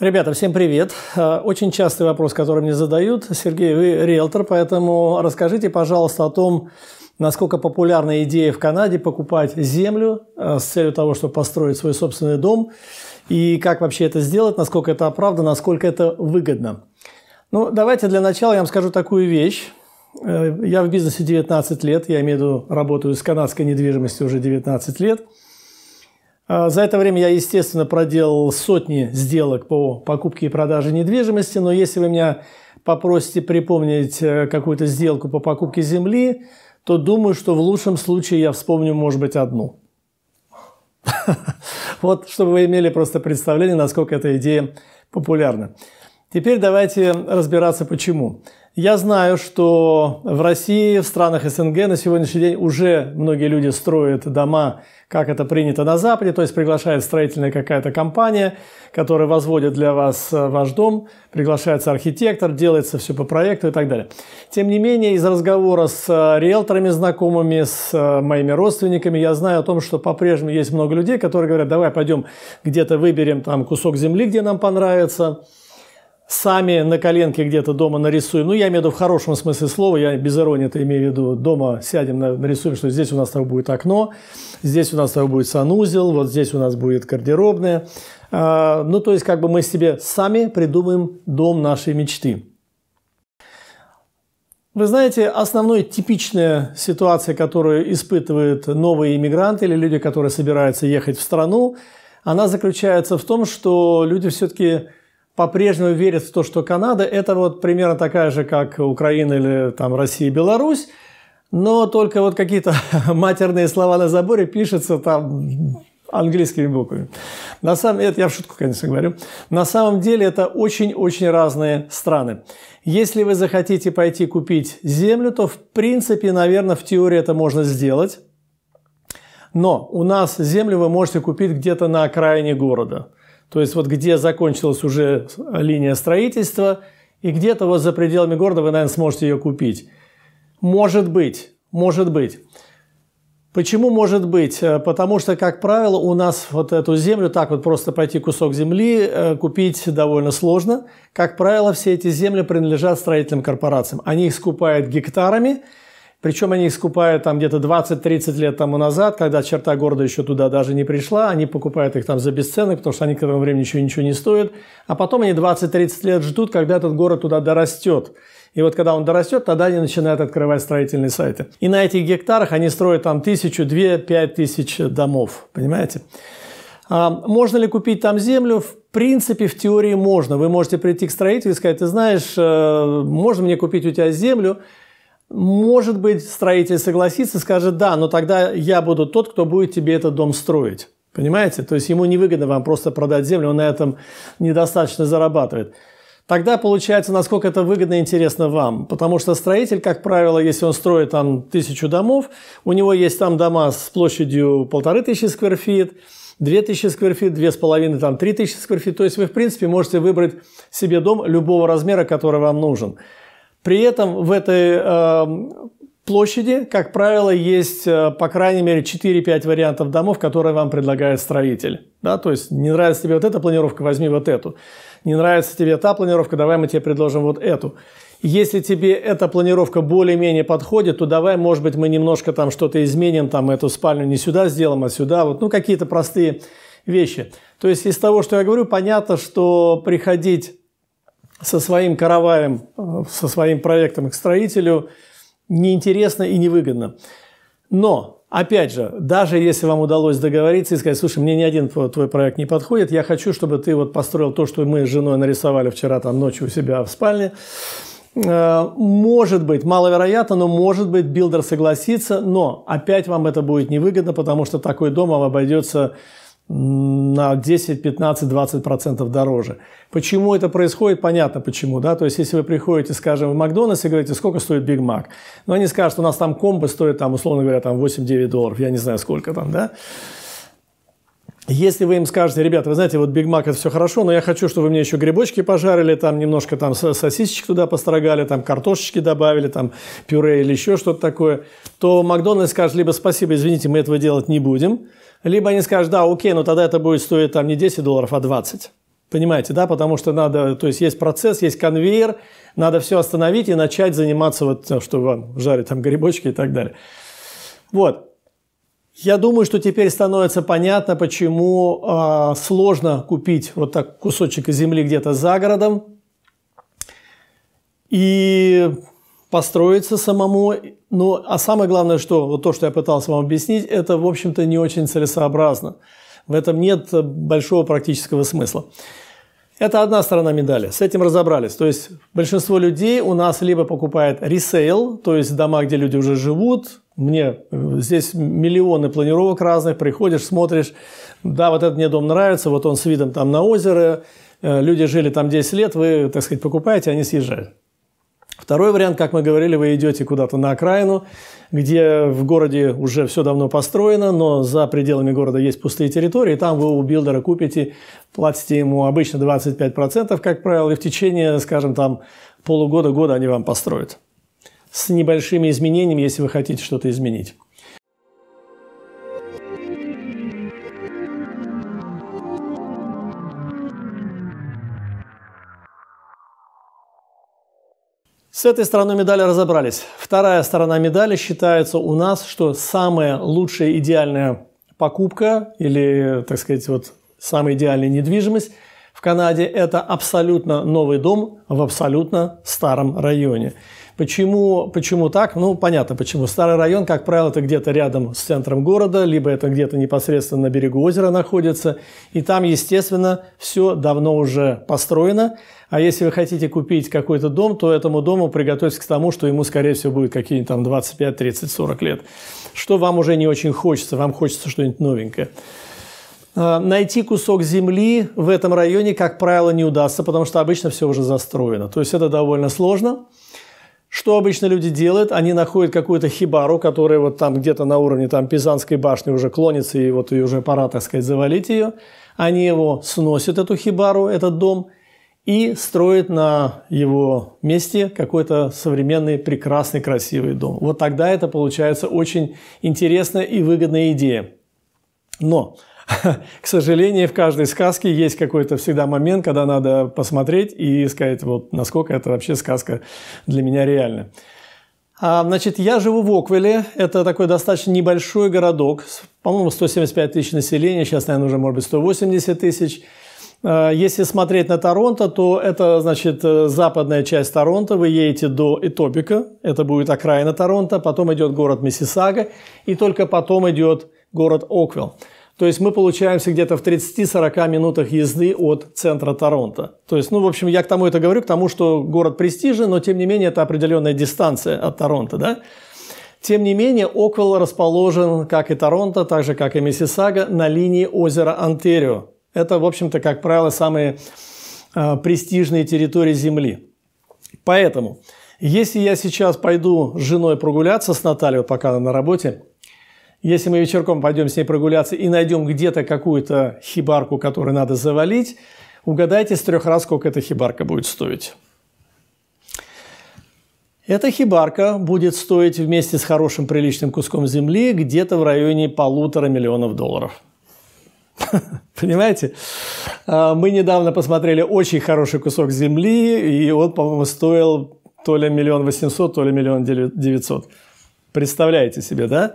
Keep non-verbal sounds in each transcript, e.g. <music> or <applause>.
Ребята, всем привет! Э, очень частый вопрос, который мне задают. Сергей, вы риэлтор, поэтому расскажите, пожалуйста, о том, насколько популярна идея в Канаде покупать землю э, с целью того, чтобы построить свой собственный дом, и как вообще это сделать, насколько это оправдано, насколько это выгодно. Ну, давайте для начала я вам скажу такую вещь. Э, я в бизнесе 19 лет, я имею в виду, работаю с канадской недвижимостью уже 19 лет – а, за это время я, естественно, проделал сотни сделок по покупке и продаже недвижимости, но если вы меня попросите припомнить э, какую-то сделку по покупке земли, то думаю, что в лучшем случае я вспомню, может быть, одну. <laughs> Вот, чтобы вы имели просто представление, насколько эта идея популярна. Теперь давайте разбираться почему. Я знаю, что в России, в странах СНГ на сегодняшний день уже многие люди строят дома, как это принято на Западе, то есть приглашает строительная какая-то компания, которая возводит для вас э, ваш дом, приглашается архитектор, делается все по проекту и так далее. Тем не менее, из разговора с э, риэлторами знакомыми, с э, моими родственниками, я знаю о том, что по-прежнему есть много людей, которые говорят, давай пойдем где-то выберем там кусок земли, где нам понравится, сами на коленке где-то дома нарисуем. Ну, я имею в виду в хорошем смысле слова, я без иронии это имею в виду. Дома сядем, нарисуем, что здесь у нас там будет окно, здесь у нас там будет санузел, вот здесь у нас будет гардеробная. А, ну, то есть, как бы мы себе сами придумаем дом нашей мечты. Вы знаете, основной типичная ситуация, которую испытывают новые иммигранты или люди, которые собираются ехать в страну, она заключается в том, что люди все-таки по-прежнему верят в то, что Канада – это вот примерно такая же, как Украина или там Россия и Беларусь, но только вот какие-то <laughs> матерные слова на заборе пишутся там английскими буквами. На самом это я в шутку, конечно, говорю. На самом деле это очень-очень разные страны. Если вы захотите пойти купить землю, то в принципе, наверное, в теории это можно сделать. Но у нас землю вы можете купить где-то на окраине города – то есть вот где закончилась уже линия строительства, и где-то вот за пределами города вы, наверное, сможете ее купить. Может быть, может быть. Почему может быть? Э, потому что, как правило, у нас вот эту землю, так вот просто пойти кусок земли, э, купить довольно сложно. Как правило, все эти земли принадлежат строительным корпорациям. Они их скупают гектарами, причем они их скупают там где-то 20-30 лет тому назад, когда черта города еще туда даже не пришла. Они покупают их там за бесценок, потому что они к этому времени еще ничего не стоят. А потом они 20-30 лет ждут, когда этот город туда дорастет. И вот когда он дорастет, тогда они начинают открывать строительные сайты. И на этих гектарах они строят там тысячу, две, пять тысяч домов. Понимаете? А можно ли купить там землю? В принципе, в теории можно. Вы можете прийти к строителю и сказать, ты знаешь, э, можно мне купить у тебя землю? Может быть, строитель согласится и скажет, да, но тогда я буду тот, кто будет тебе этот дом строить. Понимаете? То есть ему невыгодно вам просто продать землю, он на этом недостаточно зарабатывает. Тогда получается, насколько это выгодно и интересно вам. Потому что строитель, как правило, если он строит там тысячу домов, у него есть там дома с площадью полторы тысячи скверфит, 2000 скверфит, половиной там три 3000 скверфит. То есть вы, в принципе, можете выбрать себе дом любого размера, который вам нужен. При этом в этой э, площади, как правило, есть, э, по крайней мере, 4-5 вариантов домов, которые вам предлагает строитель. Да? То есть не нравится тебе вот эта планировка, возьми вот эту. Не нравится тебе та планировка, давай мы тебе предложим вот эту. Если тебе эта планировка более-менее подходит, то давай, может быть, мы немножко там что-то изменим, там эту спальню не сюда сделаем, а сюда. Вот, ну, какие-то простые вещи. То есть из того, что я говорю, понятно, что приходить со своим караваем, э, со своим проектом к строителю неинтересно и невыгодно. Но, опять же, даже если вам удалось договориться и сказать, слушай, мне ни один твой проект не подходит, я хочу, чтобы ты вот построил то, что мы с женой нарисовали вчера там ночью у себя в спальне, э, может быть, маловероятно, но может быть билдер согласится, но опять вам это будет невыгодно, потому что такой дом вам обойдется на 10, 15, 20 процентов дороже. Почему это происходит, понятно почему, да, то есть если вы приходите, скажем, в Макдональдс и говорите, сколько стоит Биг Мак, Ну они скажут, у нас там комбо стоит, там, условно говоря, там 8-9 долларов, я не знаю, сколько там, да, если вы им скажете, ребята, вы знаете, вот Биг Мак это все хорошо, но я хочу, чтобы вы мне еще грибочки пожарили, там немножко там сосисочек туда построгали, там картошечки добавили, там пюре или еще что-то такое, то Макдональдс скажет либо спасибо, извините, мы этого делать не будем, либо они скажут, да, окей, но тогда это будет стоить там не 10 долларов, а 20. Понимаете, да, потому что надо, то есть есть процесс, есть конвейер, надо все остановить и начать заниматься вот, тем, э, что вам жарят там грибочки и так далее. Вот. Я думаю, что теперь становится понятно, почему э, сложно купить вот так кусочек земли где-то за городом. И построиться самому. Ну, а самое главное, что вот то, что я пытался вам объяснить, это, в общем-то, не очень целесообразно. В этом нет большого практического смысла. Это одна сторона медали. С этим разобрались. То есть большинство людей у нас либо покупает ресейл, то есть дома, где люди уже живут. Мне э, здесь миллионы планировок разных. Приходишь, смотришь. Да, вот этот мне дом нравится, вот он с видом там на озеро. Э, люди жили там 10 лет, вы, так сказать, покупаете, они съезжают. Второй вариант, как мы говорили, вы идете куда-то на окраину, где в городе уже все давно построено, но за пределами города есть пустые территории, там вы у билдера купите, платите ему обычно 25%, как правило, и в течение, скажем, там полугода-года они вам построят. С небольшими изменениями, если вы хотите что-то изменить. С этой стороной медали разобрались. Вторая сторона медали считается у нас, что самая лучшая идеальная покупка или, так сказать, вот самая идеальная недвижимость в Канаде – это абсолютно новый дом в абсолютно старом районе. Почему, почему так? Ну, понятно почему. Старый район, как правило, это где-то рядом с центром города, либо это где-то непосредственно на берегу озера находится. И там, естественно, все давно уже построено. А если вы хотите купить какой-то дом, то этому дому приготовьтесь к тому, что ему, скорее всего, будет какие-нибудь там 25, 30, 40 лет. Что вам уже не очень хочется, вам хочется что-нибудь новенькое. А, найти кусок земли в этом районе, как правило, не удастся, потому что обычно все уже застроено. То есть это довольно сложно. Что обычно люди делают? Они находят какую-то хибару, которая вот там где-то на уровне там, Пизанской башни уже клонится, и вот и уже пора, так сказать, завалить ее. Они его сносят, эту хибару, этот дом, и строят на его месте какой-то современный, прекрасный, красивый дом. Вот тогда это получается очень интересная и выгодная идея. Но <laughs> К сожалению, в каждой сказке есть какой-то всегда момент, когда надо посмотреть и сказать, вот насколько это вообще сказка для меня реальна. А, значит, я живу в Оквеле. Это такой достаточно небольшой городок. По-моему, 175 тысяч населения. Сейчас, наверное, уже, может быть, 180 тысяч. А, если смотреть на Торонто, то это, значит, э, западная часть Торонто. Вы едете до Этопика, это будет окраина Торонто, потом идет город Миссисага, и только потом идет город Оквилл. То есть мы получаемся где-то в 30-40 минутах езды от центра Торонто. То есть, ну, в общем, я к тому это говорю, к тому, что город престижен, но тем не менее это определенная дистанция от Торонто, да? Тем не менее, Окол расположен, как и Торонто, так же, как и Миссисага, на линии озера Антерио. Это, в общем-то, как правило, самые э, престижные территории Земли. Поэтому, если я сейчас пойду с женой прогуляться, с Натальей, пока она на работе, если мы вечерком пойдем с ней прогуляться и найдем где-то какую-то хибарку, которую надо завалить, угадайте с трех раз, сколько эта хибарка будет стоить. Эта хибарка будет стоить вместе с хорошим приличным куском земли где-то в районе полутора миллионов долларов. <laughs> Понимаете? А, мы недавно посмотрели очень хороший кусок земли, и он, по-моему, стоил то ли миллион восемьсот, то ли миллион девятьсот. Представляете себе, да?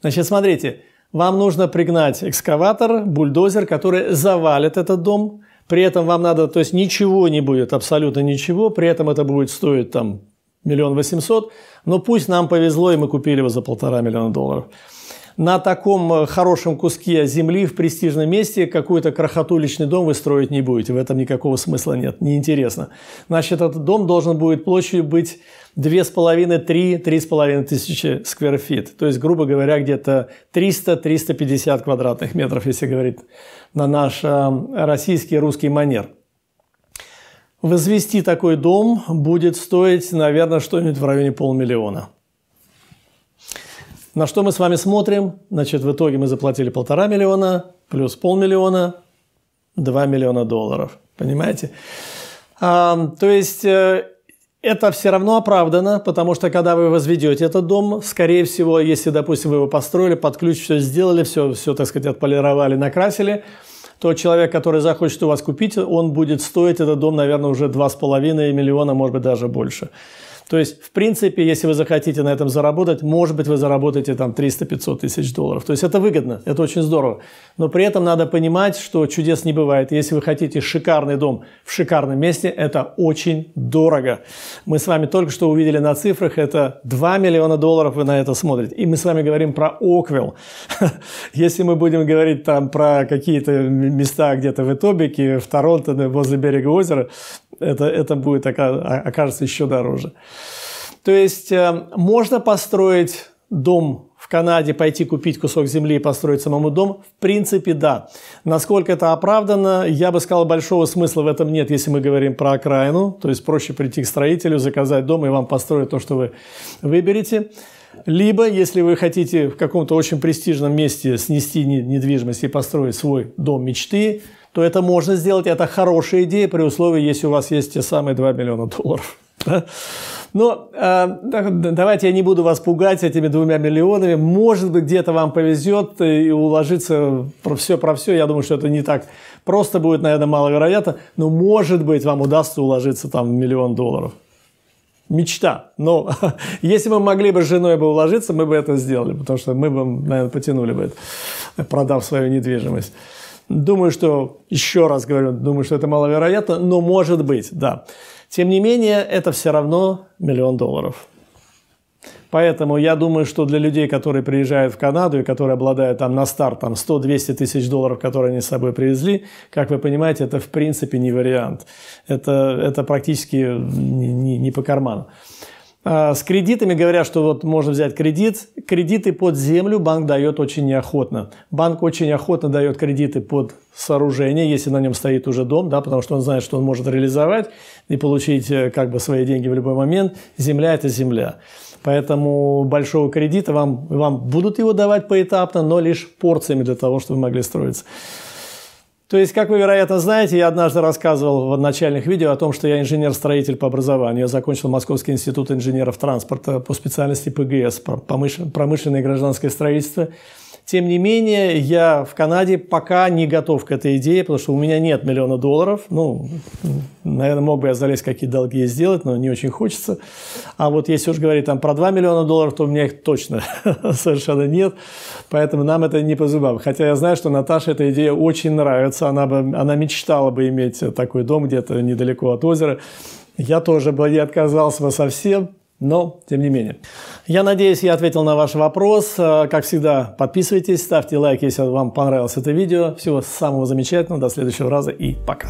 Значит, смотрите, вам нужно пригнать экскаватор, бульдозер, который завалит этот дом. При этом вам надо, то есть ничего не будет, абсолютно ничего. При этом это будет стоить там миллион восемьсот. Но пусть нам повезло, и мы купили его за полтора миллиона долларов на таком э, хорошем куске земли в престижном месте какой-то крохотуличный дом вы строить не будете. В этом никакого смысла нет, неинтересно. Значит, этот дом должен будет площадью быть 2,5-3-3,5 тысячи скверфит. То есть, грубо говоря, где-то 300-350 квадратных метров, если говорить на наш э, российский русский манер. Возвести такой дом будет стоить, наверное, что-нибудь в районе полмиллиона. На что мы с вами смотрим? Значит, в итоге мы заплатили полтора миллиона, плюс полмиллиона, 2 миллиона долларов. Понимаете? А, то есть... Э, это все равно оправдано, потому что когда вы возведете этот дом, скорее всего, если, допустим, вы его построили, под ключ все сделали, все, все так сказать, отполировали, накрасили – то человек, который захочет у вас купить, он будет стоить этот дом, наверное, уже 2,5 миллиона, может быть, даже больше. То есть, в принципе, если вы захотите на этом заработать, может быть, вы заработаете там 300-500 тысяч долларов. То есть, это выгодно, это очень здорово. Но при этом надо понимать, что чудес не бывает. Если вы хотите шикарный дом в шикарном месте, это очень дорого. Мы с вами только что увидели на цифрах, это 2 миллиона долларов вы на это смотрите. И мы с вами говорим про Оквилл. <laughs> Если мы будем говорить там про какие-то места где-то в Этобике, в Торонто, возле берега озера, это, это будет, окажется, еще дороже. То есть э, можно построить дом в Канаде, пойти купить кусок земли и построить самому дом? В принципе, да. Насколько это оправдано, я бы сказал, большого смысла в этом нет, если мы говорим про окраину. То есть проще прийти к строителю, заказать дом, и вам построят то, что вы выберете. Либо, если вы хотите в каком-то очень престижном месте снести недвижимость и построить свой дом мечты, то это можно сделать. Это хорошая идея при условии, если у вас есть те самые 2 миллиона долларов. <laughs> Но э, давайте я не буду вас пугать этими двумя миллионами. Может быть, где-то вам повезет э, и уложиться про все, про все. Я думаю, что это не так просто будет, наверное, маловероятно. Но может быть, вам удастся уложиться там в миллион долларов мечта. Но <laughs> если мы могли бы с женой бы уложиться, мы бы это сделали, потому что мы бы, наверное, потянули бы это, продав свою недвижимость. Думаю, что, еще раз говорю, думаю, что это маловероятно, но может быть, да. Тем не менее, это все равно миллион долларов. Поэтому я думаю, что для людей, которые приезжают в Канаду и которые обладают там на старт там 100-200 тысяч долларов, которые они с собой привезли, как вы понимаете, это в принципе не вариант. Это, это практически не, не, не по карману. А, с кредитами говорят, что вот можно взять кредит. Кредиты под землю банк дает очень неохотно. Банк очень охотно дает кредиты под сооружение, если на нем стоит уже дом, да, потому что он знает, что он может реализовать и получить э, как бы свои деньги в любой момент. Земля – это земля. Поэтому большого кредита вам, вам будут его давать поэтапно, но лишь порциями для того, чтобы вы могли строиться. То есть, как вы, вероятно, знаете, я однажды рассказывал в начальных видео о том, что я инженер-строитель по образованию. Я закончил Московский институт инженеров транспорта по специальности ПГС, промышленное и гражданское строительство. Тем не менее, я в Канаде пока не готов к этой идее, потому что у меня нет миллиона долларов. Ну, наверное, мог бы я залезть какие долги сделать, но не очень хочется. А вот если уж говорить там про 2 миллиона долларов, то у меня их точно <laughs> совершенно нет. Поэтому нам это не по зубам. Хотя я знаю, что Наташе эта идея очень нравится. Она, бы, она мечтала бы иметь такой дом где-то недалеко от озера. Я тоже бы не отказался бы совсем, но тем не менее. Я надеюсь, я ответил на ваш вопрос. Э, как всегда, подписывайтесь, ставьте лайк, если вам понравилось это видео. Всего самого замечательного, до следующего раза и пока.